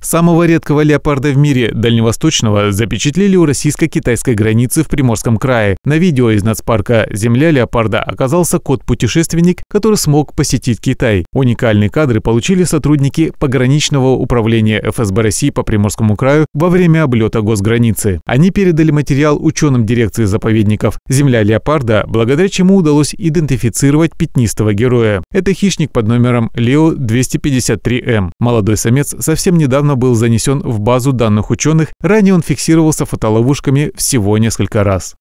Самого редкого леопарда в мире, дальневосточного, запечатлели у российско-китайской границы в Приморском крае. На видео из нацпарка «Земля леопарда» оказался кот-путешественник, который смог посетить Китай. Уникальные кадры получили сотрудники пограничного управления ФСБ России по Приморскому краю во время облета госграницы. Они передали материал ученым дирекции заповедников «Земля леопарда», благодаря чему удалось идентифицировать пятнистого героя. Это хищник под номером Лео 253М. Молодой самец совсем недавно недавно был занесен в базу данных ученых, ранее он фиксировался фотоловушками всего несколько раз.